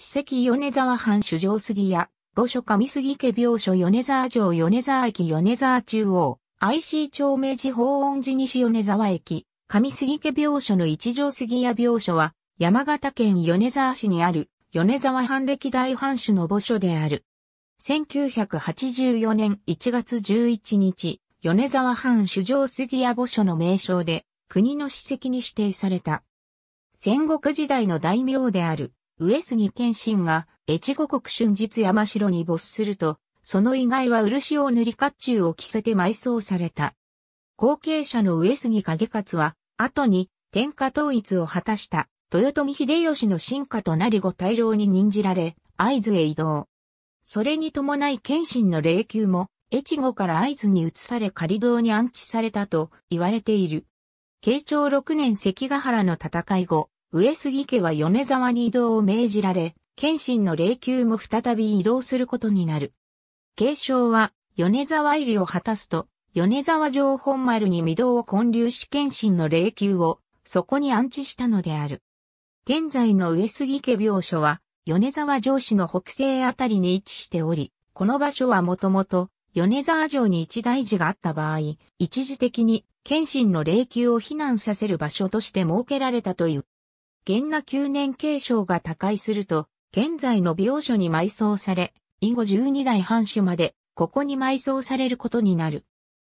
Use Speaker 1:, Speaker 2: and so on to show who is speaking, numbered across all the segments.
Speaker 1: 史跡米沢藩主城杉屋、墓所上杉家病所米沢城米沢駅米沢中央、IC 町明寺法音寺西米沢駅、上杉家病所の一条杉屋病所は、山形県米沢市にある、米沢藩歴代藩主の墓所である。1984年1月11日、米沢藩主城杉屋墓所の名称で、国の史跡に指定された。戦国時代の大名である。上杉謙信が、越後国春日山城に没すると、その意外は漆を塗り甲冑を着せて埋葬された。後継者の上杉景勝は、後に天下統一を果たした豊臣秀吉の進化となり後大老に任じられ、合図へ移動。それに伴い謙信の霊柩も、越後から合図に移され仮堂に安置されたと言われている。慶長6年関ヶ原の戦い後、上杉家は米沢に移動を命じられ、謙信の霊柩も再び移動することになる。継承は、米沢入りを果たすと、米沢城本丸に御堂を建立し謙信の霊柩を、そこに安置したのである。現在の上杉家病所は、米沢城市の北西あたりに位置しており、この場所はもともと、米沢城に一大事があった場合、一時的に、謙信の霊柩を避難させる場所として設けられたという。元那9年継承が他界すると、現在の病所に埋葬され、以後12代藩主まで、ここに埋葬されることになる。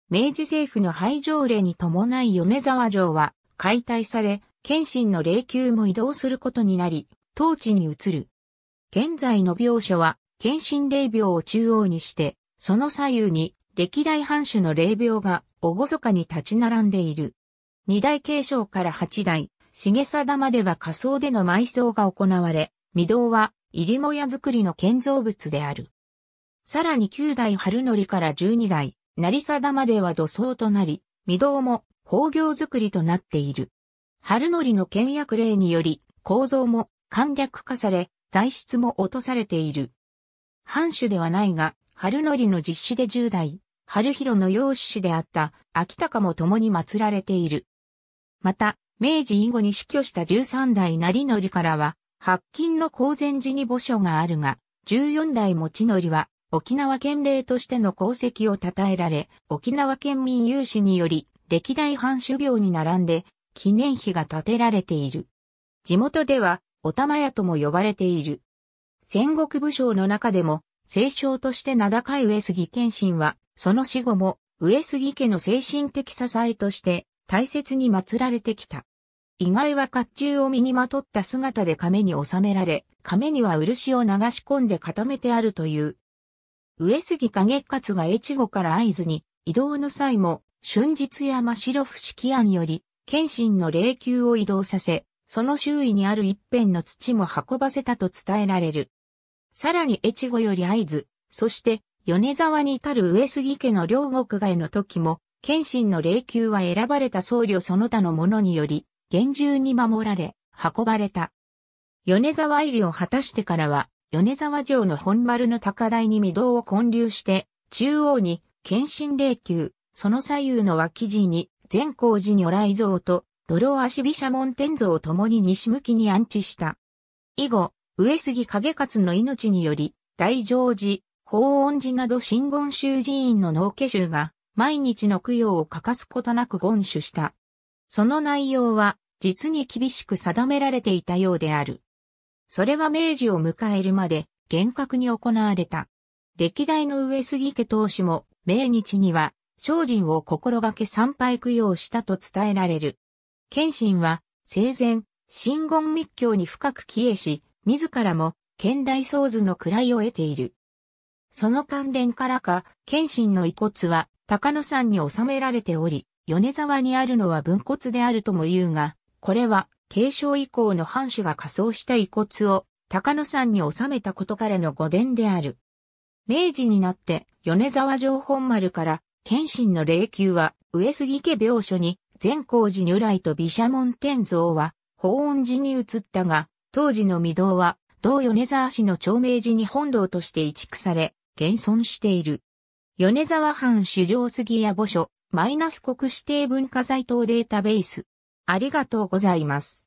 Speaker 1: 明治政府の廃条令に伴い米沢城は解体され、謙信の霊柩も移動することになり、当地に移る。現在の病所は、謙信霊廟を中央にして、その左右に歴代藩主の霊廟が厳かに立ち並んでいる。二代継承から八代、重貞までは仮想での埋葬が行われ、御堂は入母屋作りの建造物である。さらに9代春則から12代、成貞までは土葬となり、御堂も宝行作りとなっている。春則の倹約令により、構造も簡略化され、材質も落とされている。藩主ではないが、春則の実施で10代、春広の養子であった秋高も共に祀られている。また、明治以後に死去した13代成則からは、白金の公然寺に墓所があるが、14代持則は、沖縄県令としての功績を称えられ、沖縄県民有志により、歴代藩主病に並んで、記念碑が建てられている。地元では、お玉屋とも呼ばれている。戦国武将の中でも、聖将として名高い上杉謙信は、その死後も、上杉家の精神的支えとして、大切に祀られてきた。意外は甲冑を身にまとった姿で亀に収められ、亀には漆を流し込んで固めてあるという。上杉景勝が越後から会津に移動の際も、春日山白伏木案より、謙信の霊柩を移動させ、その周囲にある一辺の土も運ばせたと伝えられる。さらに越後より会津、そして米沢に至る上杉家の両国外の時も、謙信の霊柩は選ばれた僧侶その他の者により、厳重に守られ、運ばれた。米沢入りを果たしてからは、米沢城の本丸の高台に御堂を建立して、中央に、謙信霊柩、その左右の脇地に、善光寺如来像と、泥足毘沙門天像を共に西向きに安置した。以後、上杉景勝の命により、大乗寺、法恩寺など新言宗寺院の農家衆が、毎日の供養を欠かすことなく厳守した。その内容は実に厳しく定められていたようである。それは明治を迎えるまで厳格に行われた。歴代の上杉家当主も明日には精進を心がけ参拝供養したと伝えられる。謙信は生前、真言密教に深く帰依し、自らも剣大僧図の位を得ている。その関連からか、謙信の遺骨は高野山に収められており、米沢にあるのは文骨であるとも言うが、これは継承以降の藩主が仮装した遺骨を高野山に収めたことからの御伝である。明治になって米沢城本丸から謙信の霊柩は上杉家病所に善光寺如来と毘沙門天像は法恩寺に移ったが、当時の御堂は同米沢市の長明寺に本堂として移築され、現存している。米沢藩主上杉屋墓所、マイナス国指定文化財等データベース。ありがとうございます。